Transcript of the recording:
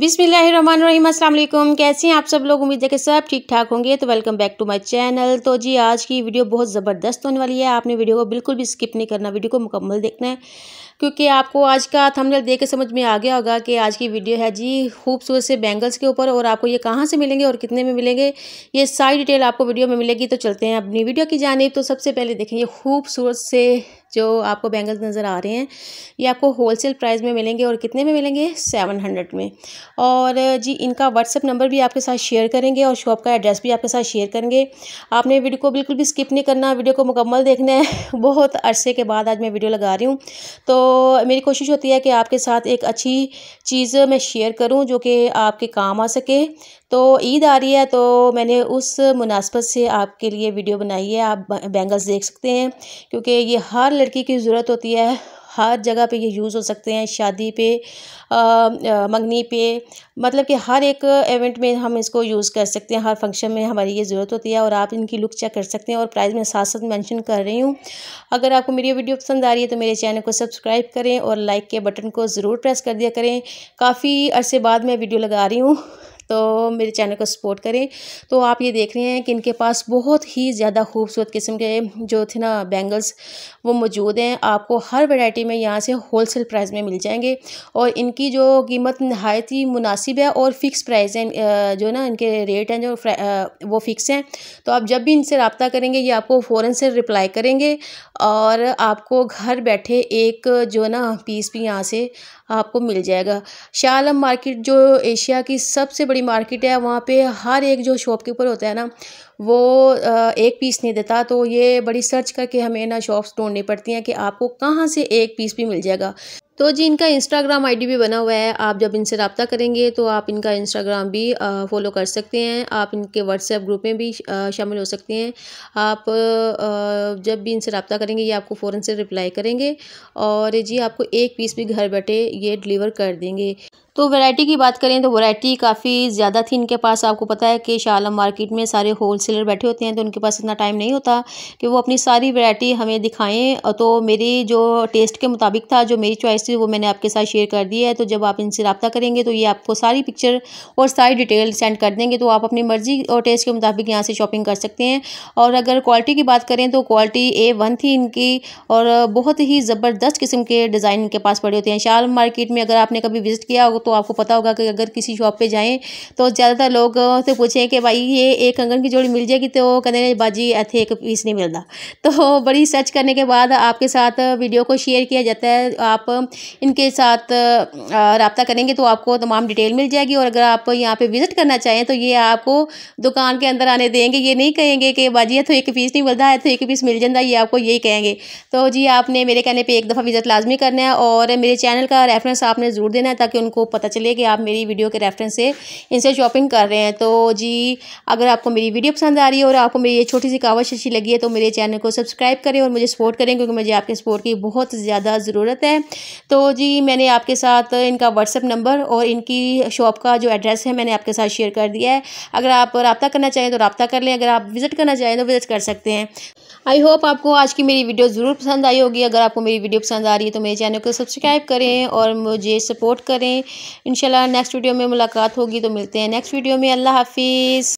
बिसमीम अल्लाम कैसे हैं आप सब लोग उम्मीद है कि सब ठीक ठाक होंगे तो welcome back to my channel तो जी आज की वीडियो बहुत ज़बरदस्त होने वाली है आपने वीडियो को बिल्कुल भी स्किप नहीं करना वीडियो को मुकम्मल देखना है क्योंकि आपको आज का थंबनेल देख के समझ में आ गया होगा कि आज की वीडियो है जी खूबसूरत से बैंगल्स के ऊपर और आपको ये कहाँ से मिलेंगे और कितने में मिलेंगे ये सारी डिटेल आपको वीडियो में मिलेगी तो चलते हैं अपनी वीडियो की जानेब तो सबसे पहले देखेंगे खूबसूरत से जो आपको बैंगल्स नज़र आ रहे हैं ये आपको होलसेल प्राइस में मिलेंगे और कितने में मिलेंगे सेवन हंड्रेड में और जी इनका व्हाट्सअप नंबर भी आपके साथ शेयर करेंगे और शॉप का एड्रेस भी आपके साथ शेयर करेंगे आपने वीडियो को बिल्कुल भी स्किप नहीं करना वीडियो को मुकम्मल देखना है बहुत अरसे के बाद आज मैं वीडियो लगा रही हूँ तो मेरी कोशिश होती है कि आपके साथ एक अच्छी चीज़ मैं शेयर करूं जो कि आपके काम आ सके तो ईद आ रही है तो मैंने उस मुनासबत से आपके लिए वीडियो बनाई है आप बैंगल्स देख सकते हैं क्योंकि ये हर लड़की की ज़रूरत होती है हर जगह पे ये यूज़ हो सकते हैं शादी पे मंगनी पे मतलब कि हर एक इवेंट में हम इसको यूज़ कर सकते हैं हर फंक्शन में हमारी ये ज़रूरत होती है और आप इनकी लुक चेक कर सकते हैं और प्राइस में साथ साथ मैंशन कर रही हूँ अगर आपको मेरी वीडियो पसंद आ रही है तो मेरे चैनल को सब्सक्राइब करें और लाइक के बटन को ज़रूर प्रेस कर दिया करें काफ़ी अरसे बाद मैं वीडियो लगा रही हूँ तो मेरे चैनल को सपोर्ट करें तो आप ये देख रहे हैं कि इनके पास बहुत ही ज़्यादा खूबसूरत किस्म के जो थे ना बैंगल्स वो मौजूद हैं आपको हर वैरायटी में यहाँ से होलसेल प्राइस में मिल जाएंगे और इनकी जो कीमत नहायत ही मुनासिब है और फ़िक्स प्राइस हैं जो ना इनके रेट हैं जो वो फ़िक्स हैं तो आप जब भी इनसे रबता करेंगे ये आपको फ़ौर से रिप्लाई करेंगे और आपको घर बैठे एक जो ना पीस भी यहाँ से आपको मिल जाएगा शालम मार्केट जो एशिया की सबसे बड़ी बड़ी मार्केट है वहाँ पे हर एक जो शॉपकीपर होता है ना वो एक पीस नहीं देता तो ये बड़ी सर्च करके हमें ना शॉप्स ढूंढनी पड़ती हैं कि आपको कहाँ से एक पीस भी मिल जाएगा तो जी इनका इंस्टाग्राम आईडी भी बना हुआ है आप जब इनसे रबता करेंगे तो आप इनका इंस्टाग्राम भी फॉलो कर सकते हैं आप इनके व्हाट्सएप ग्रुप में भी शामिल हो सकते हैं आप जब भी इनसे रबता करेंगे ये आपको फ़ौर से रिप्लाई करेंगे और जी आपको एक पीस भी घर बैठे ये डिलीवर कर देंगे तो वैरायटी की बात करें तो वैरायटी काफ़ी ज़्यादा थी इनके पास आपको पता है कि शालम मार्केट में सारे होलसेलर बैठे होते हैं तो उनके पास इतना टाइम नहीं होता कि वो अपनी सारी वैरायटी हमें दिखाएं तो मेरी जो टेस्ट के मुताबिक था जो मेरी चॉइस थी वो मैंने आपके साथ शेयर कर दी है तो जब आप इनसे रबता करेंगे तो ये आपको सारी पिक्चर और सारी डिटेल सेंड कर देंगे तो आप अपनी मर्ज़ी और टेस्ट के मुताबिक यहाँ से शॉपिंग कर सकते हैं और अगर क्वालिटी की बात करें तो क्वालिटी ए वन थी इनकी और बहुत ही ज़बरदस्त किस्म के डिज़ाइन इनके पास पड़े होते हैं शाल मार्केट में अगर आपने कभी विज़िट किया हो तो आपको पता होगा कि अगर किसी शॉप पे जाएं तो ज़्यादातर लोग से पूछें कि भाई ये एक कंगन की जोड़ी मिल जाएगी तो कहने बाजी ऐसे एक पीस नहीं मिलता तो बड़ी सर्च करने के बाद आपके साथ वीडियो को शेयर किया जाता है आप इनके साथ रबता करेंगे तो आपको तमाम डिटेल मिल जाएगी और अगर आप यहाँ पर विज़िट करना चाहें तो ये आपको दुकान के अंदर आने देंगे ये नहीं कहेंगे कि बाजी तो एक पीस नहीं मिलता है तो एक पीस मिल जाता ये आपको यही कहेंगे तो जी आपने मेरे कहने पर एक दफ़ा विज़िट लाजमी करना है और मेरे चैनल का रेफरेंस आपने ज़रूर देना है ताकि उनको पता चले कि आप मेरी वीडियो के रेफरेंस से इनसे शॉपिंग कर रहे हैं तो जी अगर आपको मेरी वीडियो पसंद आ रही है और आपको मेरी ये छोटी सी कावश अच्छी लगी है तो मेरे चैनल को सब्सक्राइब करें और मुझे सपोर्ट करें क्योंकि मुझे आपके सपोर्ट की बहुत ज़्यादा ज़रूरत है तो जी मैंने आपके साथ इनका व्हाट्सअप नंबर और इनकी शॉप का जो एड्रेस है मैंने आपके साथ शेयर कर दिया है अगर आप रबता करना चाहें तो रबता कर लें अगर आप विज़िट करना चाहें तो विज़िट कर सकते हैं आई होप आपको आज की मेरी वीडियो ज़रूर पसंद आई होगी अगर आपको मेरी वीडियो पसंद आ रही है तो मेरे चैनल को सब्सक्राइब करें और मुझे सपोर्ट करें इनशाला नेक्स्ट वीडियो में मुलाकात होगी तो मिलते हैं नेक्स्ट वीडियो में अल्लाह हाफिज़